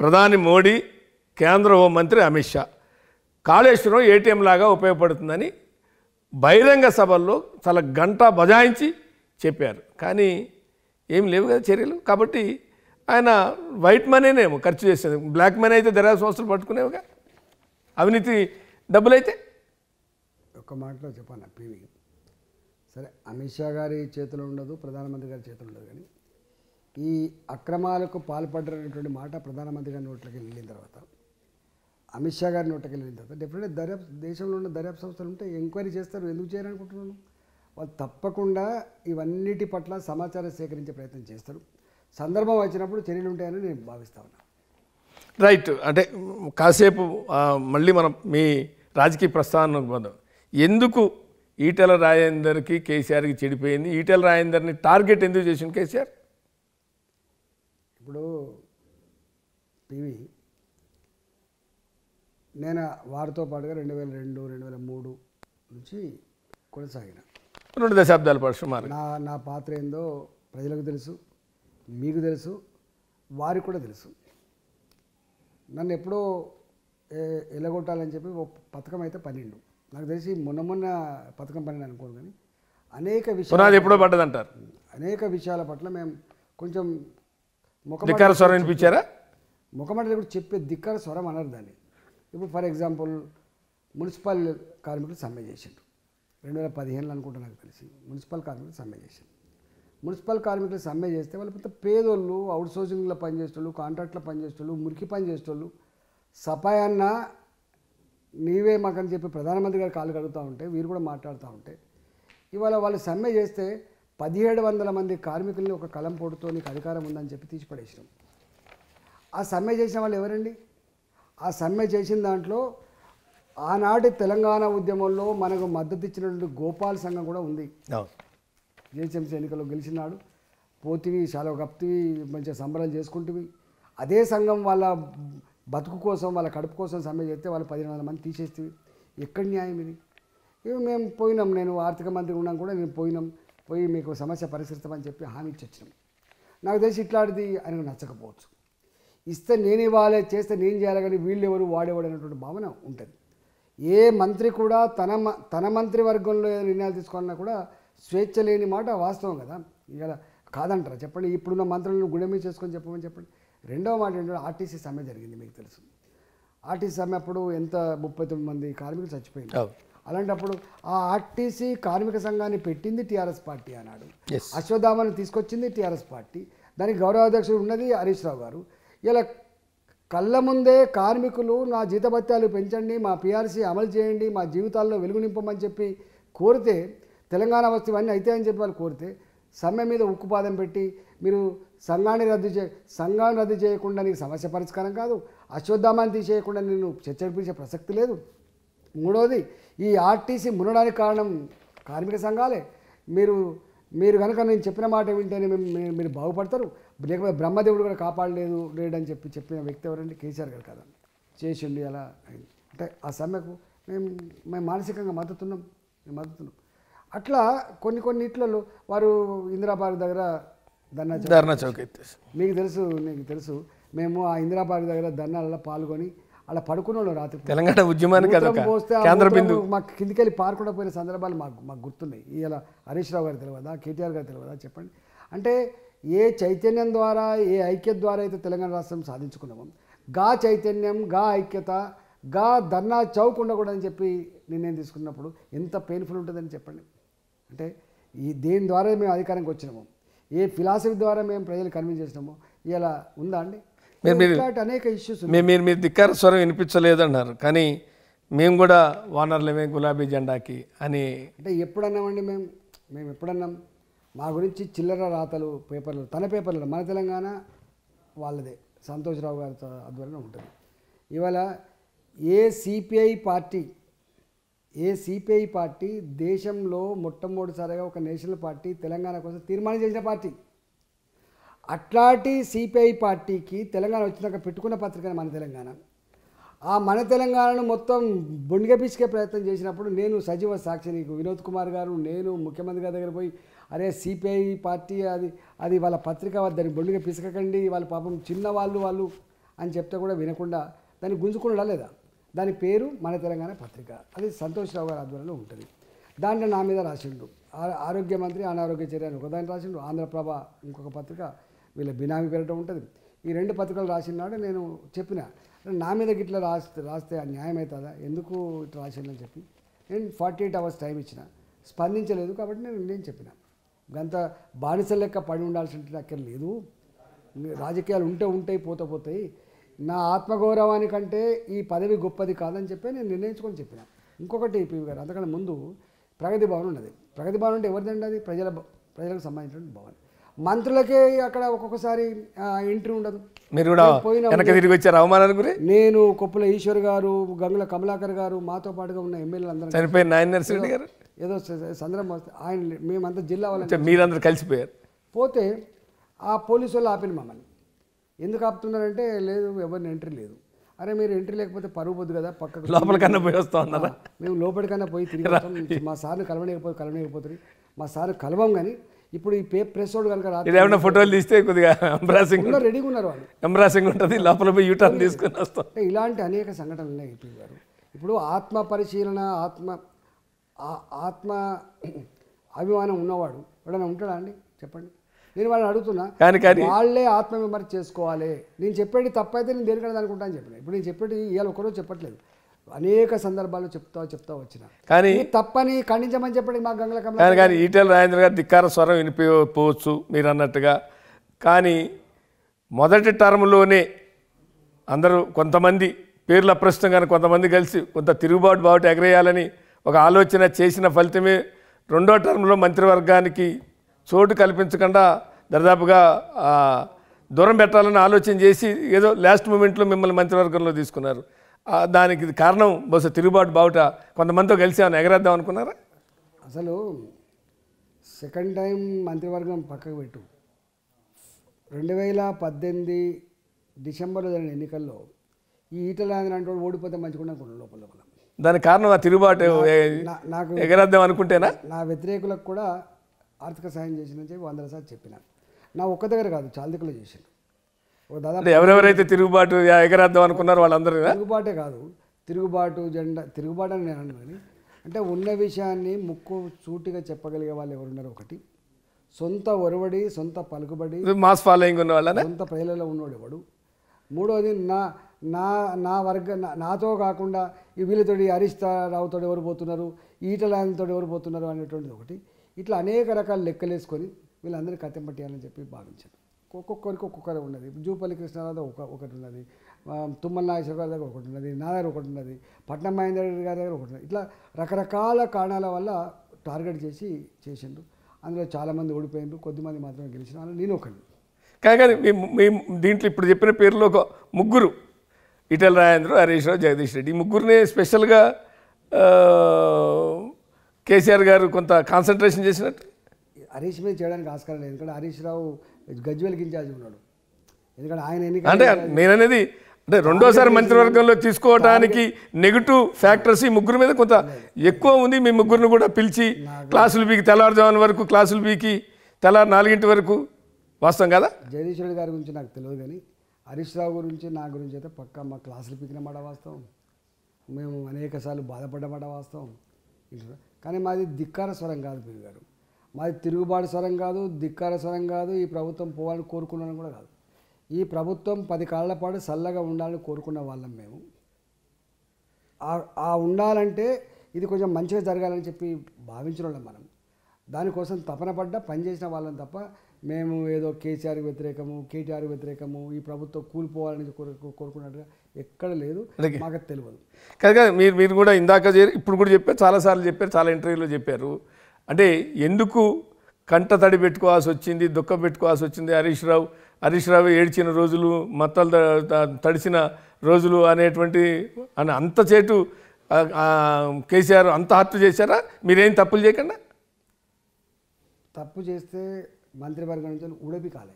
ప్రధాని మోడీ కేంద్ర హోంమంత్రి అమిత్ షా కాళేశ్వరం ఏటీఎం లాగా ఉపయోగపడుతుందని బహిరంగ సభల్లో చాలా గంట బజాయించి చెప్పారు కానీ ఏం లేవు కదా చర్యలు కాబట్టి ఆయన వైట్ మనీనేమో ఖర్చు చేసేది బ్లాక్ మనీ అయితే దర్యాప్తు సంవత్సరాలు పట్టుకునేవిగా అవినీతి డబ్బులైతే ఒక్క మాటలో చెప్పాను పీవీ సరే అమిత్ షా గారి చేతిలో ఉండదు ప్రధానమంత్రి గారి చేతిలో ఉండదు కానీ ఈ అక్రమాలకు పాల్పడ్డటువంటి మాట ప్రధానమంత్రి గారి నోట్లకి వెళ్ళిన తర్వాత అమిత్ షా గారి నోట్లకి వెళ్ళిన తర్వాత డెఫినెట్గా దర్యాప్తు దేశంలో ఉన్న దర్యాప్తు సంస్థలు ఉంటే ఎంక్వైరీ చేస్తారు ఎందుకు చేయాలనుకుంటున్నాను వాళ్ళు తప్పకుండా ఇవన్నిటి పట్ల సమాచారం సేకరించే ప్రయత్నం చేస్తారు సందర్భం వచ్చినప్పుడు చర్యలు ఉంటాయని నేను భావిస్తా రైట్ అంటే కాసేపు మళ్ళీ మనం మీ రాజకీయ ప్రస్థానం పోదాం ఎందుకు ఈటల రాజేందర్కి కేసీఆర్కి చెడిపోయింది ఈటల రాజేందర్ని టార్గెట్ ఎందుకు చేసింది కేసీఆర్ ఇప్పుడు టీవీ నేను వారితో పాటుగా రెండు వేల రెండు రెండు వేల మూడు నుంచి కొనసాగిన రెండు దశాబ్దాల పరిశ్రమ నా నా పాత్ర ఏందో ప్రజలకు తెలుసు మీకు తెలుసు వారికి కూడా తెలుసు నన్ను ఎప్పుడో ఎలగొట్టాలని చెప్పి ఒక పథకం అయితే పన్నెండు నాకు తెలిసి మొన్న మొన్న పథకం పన్నెండు అనుకోరు కానీ అనేక విషయాలు ఎప్పుడో పడ్డదంటారు అనేక విషయాల పట్ల మేము కొంచెం ధిక్కార స్వరం వినిపించారా ముఖమంటలు కూడా చెప్పే ధిక్కార స్వరం అనరు దాన్ని ఇప్పుడు ఫర్ ఎగ్జాంపుల్ మున్సిపల్ కార్మికులు సమ్మె చేసిండ్రు రెండు వేల పదిహేనులో అనుకుంటా నాకు తెలిసి మున్సిపల్ కార్మికులు సమ్మె చేసిండ్రు మున్సిపల్ కార్మికులు సమ్మె చేస్తే వాళ్ళు పెద్ద పేదోళ్ళు అవుట్ సోర్సింగ్లో పనిచేసేటోళ్ళు కాంట్రాక్ట్లో పనిచేసేటోళ్ళు మురికి పని చేసేటోళ్ళు సపాయన్న నీవే మాకని చెప్పి ప్రధానమంత్రి గారు కాలు కడుగుతూ ఉంటే వీరు కూడా మాట్లాడుతూ ఉంటే ఇవాళ వాళ్ళు సమ్మె చేస్తే పదిహేడు వందల మంది కార్మికుల్ని ఒక కలం పొడుతో నీకు అధికారం ఉందని చెప్పి తీసిపడేసినాం ఆ సమ్మె చేసిన వాళ్ళు ఎవరండి ఆ సమ్మె చేసిన దాంట్లో ఆనాటి తెలంగాణ ఉద్యమంలో మనకు మద్దతు ఇచ్చినటువంటి గోపాల్ సంఘం కూడా ఉంది జిహెచ్ఎంసీ ఎన్నికల్లో గెలిచినాడు పోతివి చాలా గప్తివి మంచిగా సంబరాలు చేసుకుంటువి అదే సంఘం వాళ్ళ బతుకు కోసం వాళ్ళ కడుపు కోసం సమ్మె చేస్తే వాళ్ళు పదిహేను వందల మంది తీసేస్తే ఎక్కడ న్యాయం ఇది మేము పోయినాం నేను ఆర్థిక మంత్రి ఉన్నాం కూడా మేము పోయినాం పోయి మీకు సమస్య పరిశీలిస్తామని చెప్పి హామీ ఇచ్చొచ్చినాం నాకు తెలిసి ఇట్లాంటిది ఆయనకు నచ్చకపోవచ్చు ఇస్తే నేను ఇవ్వాలి చేస్తే నేను చేయాలి కానీ వీళ్ళు ఎవరు వాడేవాడు అనేటువంటి భావన ఉంటుంది ఏ మంత్రి కూడా తన తన మంత్రి వర్గంలో ఏదైనా నిర్ణయాలు తీసుకోవాలన్నా కూడా స్వేచ్ఛ లేని మాట వాస్తవం కదా ఇలా కాదంటారా చెప్పండి ఇప్పుడున్న మంత్రులను గుణమే చేసుకొని చెప్పమని చెప్పండి రెండవ మాట ఏంటంటే ఆర్టీసీ సమ్మె జరిగింది మీకు తెలుసు ఆర్టీసీ సమ్మె అప్పుడు ఎంత ముప్పై తొమ్మిది మంది కార్మికులు చచ్చిపోయింది అలాంటప్పుడు ఆ ఆర్టీసీ కార్మిక సంఘాన్ని పెట్టింది టీఆర్ఎస్ పార్టీ అన్నాడు అశ్వధామాన్ని తీసుకొచ్చింది టీఆర్ఎస్ పార్టీ దానికి గౌరవ అధ్యక్షుడు ఉన్నది హరీష్ రావు గారు ఇలా కళ్ళ ముందే కార్మికులు నా జీతభత్యాలు పెంచండి మా పీఆర్సీ అమలు చేయండి మా జీవితాల్లో వెలుగు నింపమని చెప్పి కోరితే తెలంగాణ వస్తే ఇవన్నీ అయితే అని చెప్పి వాళ్ళు కోరితే సమ్మె మీద ఉక్కుపాదం పెట్టి మీరు సంఘాన్ని రద్దు చే సంఘాన్ని రద్దు చేయకుండా నీకు సమస్య పరిష్కారం కాదు అశ్వత్థామాన్ని తీసేయకుండా నేను చర్చ పిలిచే ప్రసక్తి లేదు మూడోది ఈ ఆర్టీసీ మునడానికి కారణం కార్మిక సంఘాలే మీరు మీరు కనుక నేను చెప్పిన మాట మేము మీరు బాగుపడతారు లేకపోతే బ్రహ్మదేవుడు కూడా కాపాడలేదు లేడని చెప్పి చెప్పిన వ్యక్తి ఎవరండి కేసీఆర్ గారు కదండి చేసిండి అలా అంటే ఆ సమ్మెకు మేము మేము మానసికంగా మద్దతున్నాం మేము మద్దతున్నాం అట్లా కొన్ని కొన్ని ఇట్లలో వారు ఇందిరాబాద్ దగ్గర ధర్నా ధర్నా చౌక్ మీకు తెలుసు నీకు తెలుసు మేము ఆ ఇందిరాబాద్ దగ్గర ధర్నాలలో పాల్గొని అలా పడుకునే వాళ్ళు రాత్రి తెలంగాణ ఉద్యమానికి కేంద్ర బిందు మాకు కిందికెళ్ళి పారకుండా పోయిన సందర్భాలు మాకు మాకు గుర్తున్నాయి ఇలా హరీష్ రావు గారు తెలియదా కేటీఆర్ గారు తెలియదా చెప్పండి అంటే ఏ చైతన్యం ద్వారా ఏ ఐక్యత ద్వారా అయితే తెలంగాణ రాష్ట్రం సాధించుకున్నాము గా చైతన్యం గా ఐక్యత గా ధర్నా చౌక్ ఉండకూడదని చెప్పి నిర్ణయం తీసుకున్నప్పుడు ఎంత పెయిన్ఫుల్ ఉంటుందని చెప్పండి అంటే ఈ దేని ద్వారా మేము అధికారంకి వచ్చినాము ఏ ఫిలాసఫీ ద్వారా మేము ప్రజలు కన్విన్స్ చేసినాము ఇలా ఉందా అండి మీరు మీరు అనేక ఇష్యూస్ మీరు మీరు ధిక్కార స్వరం వినిపించలేదు అన్నారు కానీ మేము కూడా వానర్లమే గులాబీ జెండాకి అని అంటే ఎప్పుడన్నామండి మేము మేము ఎప్పుడన్నాం మా గురించి చిల్లర రాతలు పేపర్లు తన పేపర్లు మన తెలంగాణ వాళ్ళదే సంతోషరావు గారి ఆధ్వర్యంలో ఉంటుంది ఇవాళ ఏ సిపిఐ పార్టీ ఏ సిపిఐ పార్టీ దేశంలో మొట్టమొదటిసారిగా ఒక నేషనల్ పార్టీ తెలంగాణ కోసం తీర్మానం చేసిన పార్టీ అట్లాంటి సిపిఐ పార్టీకి తెలంగాణ వచ్చినాక పెట్టుకున్న పత్రిక మన తెలంగాణ ఆ మన తెలంగాణను మొత్తం బొండిగ బొండిగపించే ప్రయత్నం చేసినప్పుడు నేను సజీవ సాక్షి నీకు వినోద్ కుమార్ గారు నేను ముఖ్యమంత్రి గారి దగ్గర పోయి అరే సిపిఐ పార్టీ అది అది వాళ్ళ పత్రిక దాన్ని బొండిగా పిసకకండి వాళ్ళ పాపం చిన్న వాళ్ళు వాళ్ళు అని చెప్తే కూడా వినకుండా దాన్ని గుంజుకుండా లేదా దాని పేరు మన తెలంగాణ పత్రిక అది సంతోషరావు గారి ఆధ్వర్యంలో ఉంటుంది దాంట్లో నా మీద రాసిండు ఆరోగ్య మంత్రి అనారోగ్య చర్య అని ఒకదాన్ని రాసిండు ఆంధ్రప్రభ ఇంకొక పత్రిక వీళ్ళ బినామీ పెరగడం ఉంటుంది ఈ రెండు పత్రికలు రాసినాడు నేను చెప్పిన నా మీద గిట్లా రాస్తే రాస్తే న్యాయం అవుతుందా ఎందుకు ఇట్లా రాసిందని చెప్పి నేను ఫార్టీ ఎయిట్ అవర్స్ టైం ఇచ్చిన స్పందించలేదు కాబట్టి నేను నేను చెప్పిన గంత బానిస లెక్క పడి ఉండాల్సిన అక్కడ లేదు రాజకీయాలు ఉంటే ఉంటాయి పోతే పోతాయి నా ఆత్మగౌరవానికంటే ఈ పదవి గొప్పది కాదని చెప్పి నేను నిర్ణయించుకొని చెప్పిన ఇంకొకటి పివి గారు అంతకంటే ముందు ప్రగతి భవన్ ఉన్నది ప్రగతి భవన్ అంటే ఎవరిదండి అది ప్రజల ప్రజలకు సంబంధించిన భవన్ మంత్రులకే అక్కడ ఒక్కొక్కసారి ఎంట్రీ ఉండదు మీరు కూడా వెనక తిరిగి వచ్చారు అవమానాన్ని గురి నేను కొప్పుల ఈశ్వర్ గారు గంగుల కమలాకర్ గారు మాతో పాటుగా ఉన్న ఎమ్మెల్యేలందరూ అందరూ చనిపోయిన నాయన నరసింహ గారు ఏదో సందర్భం వస్తే ఆయన మేమంతా జిల్లా వాళ్ళు మీరందరూ కలిసిపోయారు పోతే ఆ పోలీసు వాళ్ళు ఆపిన మమ్మల్ని ఎందుకు ఆపుతున్నారంటే లేదు ఎవరిని ఎంట్రీ లేదు అరే మీరు ఎంట్రీ లేకపోతే పరుగు పొద్దు కదా పక్కకు లోపలికన్నా పోయి వస్తా మేము లోపలికన్నా పోయి తిరిగి మా సార్ని కలవలేకపోతే కలవలేకపోతుంది మా సార్ కలవం కానీ ఇప్పుడు ఈ పే ప్రెస్ వాడు కనుక ఇది ఏమైనా ఫోటోలు తీస్తే కొద్దిగా ఎంబ్రాసింగ్ రెడీగా ఉన్నారు వాళ్ళు ఎంబ్రాసింగ్ ఉంటుంది లోపల పోయి యూటర్న్ తీసుకుని వస్తాం ఇలాంటి అనేక సంఘటనలు ఉన్నాయి ఏపీ గారు ఇప్పుడు ఆత్మ పరిశీలన ఆత్మ ఆత్మ అభిమానం ఉన్నవాడు ఎవడన్నా ఉంటాడా అండి చెప్పండి నేను వాళ్ళని అడుగుతున్నా కానీ కానీ వాళ్ళే ఆత్మ విమర్శ చేసుకోవాలి నేను చెప్పేది తప్పైతే నేను దేనికన్నా అనుకుంటా అని చెప్పిన ఇప్పుడు నేను చెప్పేది ఇవాళ ఒకరోజు చెప్పట్లేదు అనేక సందర్భాలు చెప్తా చెప్తా వచ్చిన కానీ తప్పని ఖండించమని చెప్పండి మా గంగల కానీ కానీ ఈటెల రాజేంద్ర గారు ధిక్కార స్వరం వినిపించవచ్చు మీరు అన్నట్టుగా కానీ మొదటి టర్మ్లోనే అందరూ కొంతమంది పేర్లు అప్రస్తుతం కానీ కొంతమంది కలిసి కొంత తిరుగుబాటు బాబు ఎగరేయాలని ఒక ఆలోచన చేసిన ఫలితమే రెండో టర్మ్లో మంత్రివర్గానికి చోటు కల్పించకుండా దాదాపుగా దూరం పెట్టాలని ఆలోచన చేసి ఏదో లాస్ట్ మూమెంట్లో మిమ్మల్ని మంత్రివర్గంలో తీసుకున్నారు దానికి కారణం బహుశా తిరుగుబాటు బావుట కొంతమందితో కలిసి ఏమైనా ఎగరేద్దాం అనుకున్నారా అసలు సెకండ్ టైం మంత్రివర్గం పక్కకు పెట్టు రెండు వేల పద్దెనిమిది డిసెంబర్లో జరిగిన ఎన్నికల్లో ఈ ఈటలాంధ్ర అంటే ఓడిపోతే మంచిగా అనుకున్నాను లోపల లోపల దానికి కారణం ఆ తిరుగుబాటు నాకు ఎగరేద్దాం అనుకుంటేనా నా వ్యతిరేకులకు కూడా ఆర్థిక సాయం చేసిన చెప్పి వందల సార్లు చెప్పిన నా ఒక్క దగ్గర కాదు చాలా దగ్గరలో చేశాను ఎవరెవరైతే తిరుగుబాటు ఎగరేద్దాం అనుకున్నారు వాళ్ళందరూ తిరుగుబాటే కాదు తిరుగుబాటు జెండా తిరుగుబాటు అని నేను అన్నాను అంటే ఉన్న విషయాన్ని ముక్కు చూటిగా చెప్పగలిగే వాళ్ళు ఎవరున్నారు ఒకటి సొంత ఒరవడి సొంత పలుకుబడి మాస్ ఫాలోయింగ్ ఉన్న వాళ్ళ సొంత ప్రజలలో ఉన్నాడు ఎవడు మూడోది నా నా నా వర్గ నాతో కాకుండా ఈ వీళ్ళతో రావుతో ఎవరు పోతున్నారు ఈటలాయనతో ఎవరు పోతున్నారు అనేటువంటిది ఒకటి ఇట్లా అనేక రకాల లెక్కలేసుకొని వీళ్ళందరినీ పట్టేయాలని చెప్పి భావించారు ఒక్కొక్కరికి ఒక్కొక్కరు ఉన్నది జూపల్లి కృష్ణారావు ఒక ఒకటి ఉన్నది తుమ్మల నాగేశ్వర గారి దగ్గర ఒకటి ఉన్నది నా ఒకటి ఉన్నది పట్నం మహేందర్ రెడ్డి గారి దగ్గర ఒకటి ఉన్నది ఇట్లా రకరకాల కారణాల వల్ల టార్గెట్ చేసి చేసిండ్రు అందులో చాలామంది ఓడిపోయిండ్రు కొద్దిమంది మాత్రమే గెలిచిన వాళ్ళు నేను ఒకటి కానీ మీ దీంట్లో ఇప్పుడు చెప్పిన పేర్లో ఒక ముగ్గురు ఇటల్ రాజేంద్ర హరీష్ రావు జగదీష్ రెడ్డి ముగ్గురిని స్పెషల్గా కేసీఆర్ గారు కొంత కాన్సన్ట్రేషన్ చేసినట్టు హరీష్ మీద చేయడానికి ఆస్కారం లేదు ఎందుకంటే హరీష్ రావు గజ్వేల్ గిరిజాజ్ ఉన్నాడు ఎందుకంటే ఆయన ఎన్నిక అంటే నేననేది అంటే రెండోసారి మంత్రివర్గంలో తీసుకోవడానికి నెగిటివ్ ఫ్యాక్టర్స్ ఈ ముగ్గురు మీద కొంత ఎక్కువ ఉంది మీ ముగ్గురిని కూడా పిలిచి క్లాసులు బీకి తెల్లారుజామున వరకు క్లాసులు బీకి తెల్లారు నాలుగింటి వరకు వాస్తవం కదా జగదీష్ రెడ్డి గారి గురించి నాకు తెలియదు కానీ హరీష్ రావు గురించి నా గురించి అయితే పక్కా మా క్లాసులు పీకిన మాట వాస్తవం మేము అనేక సార్లు బాధపడ్డమాట వాస్తవం కానీ మాది ధిక్కార స్వరం కాదు పిల్లగారు గారు మాది తిరుగుబాటు స్వరం కాదు ధిక్కార స్వరం కాదు ఈ ప్రభుత్వం పోవాలని కోరుకున్నాను కూడా కాదు ఈ ప్రభుత్వం పది కాళ్ళ పాటు చల్లగా ఉండాలని కోరుకున్న వాళ్ళం మేము ఆ ఉండాలంటే ఇది కొంచెం మంచిగా జరగాలని చెప్పి భావించిన వాళ్ళం మనం దానికోసం తపన పడ్డ పనిచేసిన వాళ్ళం తప్ప మేము ఏదో కేసీఆర్ వ్యతిరేకము కేటీఆర్ వ్యతిరేకము ఈ ప్రభుత్వం కూలిపోవాలని కోరుకున్నట్టుగా ఎక్కడ లేదు మాకు తెలియదు కదా మీరు మీరు కూడా ఇందాక ఇప్పుడు కూడా చెప్పారు చాలాసార్లు చెప్పారు చాలా ఇంటర్వ్యూలో చెప్పారు అంటే ఎందుకు కంట తడి పెట్టుకోవాల్సి వచ్చింది దుఃఖం పెట్టుకోవాల్సి వచ్చింది హరీష్ రావు హరీష్ రావు ఏడ్చిన రోజులు మత్తలు తడిసిన రోజులు అనేటువంటి అని చేటు కేసీఆర్ అంత హత్య చేశారా మీరేం తప్పులు చేయకుండా తప్పు చేస్తే మంత్రివర్గం నుంచి ఉడపి కాలే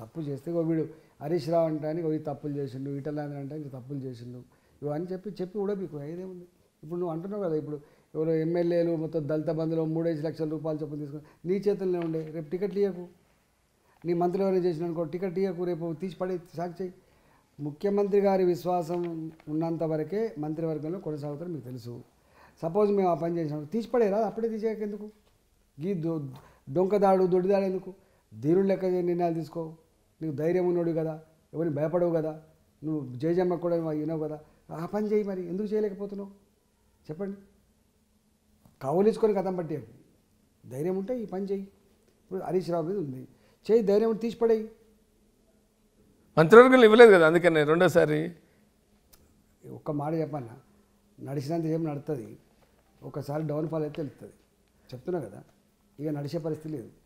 తప్పు చేస్తే వీడు హరీష్ రావు అంటానికి ఈ తప్పులు చేసిండు ఇటలాంటి అంటానికి తప్పులు చేసిండు ఇవన్నీ చెప్పి చెప్పి ఉడపి ఏదేముంది ఇప్పుడు నువ్వు అంటున్నావు కదా ఇప్పుడు ఎవరో ఎమ్మెల్యేలు మొత్తం దళిత బంధులు మూడేసి లక్షల రూపాయలు చొప్పున తీసుకుని నీ చేతుల్లోనే ఉండే రేపు టికెట్ ఇవ్వకు నీ మంత్రులు ఎవరైనా చేసిన అనుకో టికెట్ ఇవ్వకు రేపు తీసి పడే సాగు చేయి ముఖ్యమంత్రి గారి విశ్వాసం ఉన్నంత వరకే మంత్రివర్గంలో కొనసాగుతారు మీకు తెలుసు సపోజ్ మేము ఆ పని చేసినాం తీసి పడేరా అప్పుడే తీసేయక ఎందుకు గీ దొ డొంకదాడు దొడ్డిదాడు ఎందుకు ధీరుడు లెక్క నిర్ణయాలు తీసుకో నీకు ధైర్యం ఉన్నాడు కదా ఎవరిని భయపడవు కదా నువ్వు జయజమ్మ కూడా వినవు కదా ఆ పని చేయి మరి ఎందుకు చేయలేకపోతున్నావు చెప్పండి కౌలేసుకొని కథం పట్టేవు ధైర్యం ఉంటే ఈ పని చేయి ఇప్పుడు హరీష్ రావు మీద ఉంది చేయి ధైర్యం తీసి పడేయి మంత్రివర్గంలో ఇవ్వలేదు కదా అందుకనే రెండోసారి ఒక్క మాట చెప్పన్నా నడిచినంత ఏం నడుతుంది ఒకసారి డౌన్ఫాల్ అయితే తెలుస్తుంది చెప్తున్నా కదా ఇక నడిచే పరిస్థితి లేదు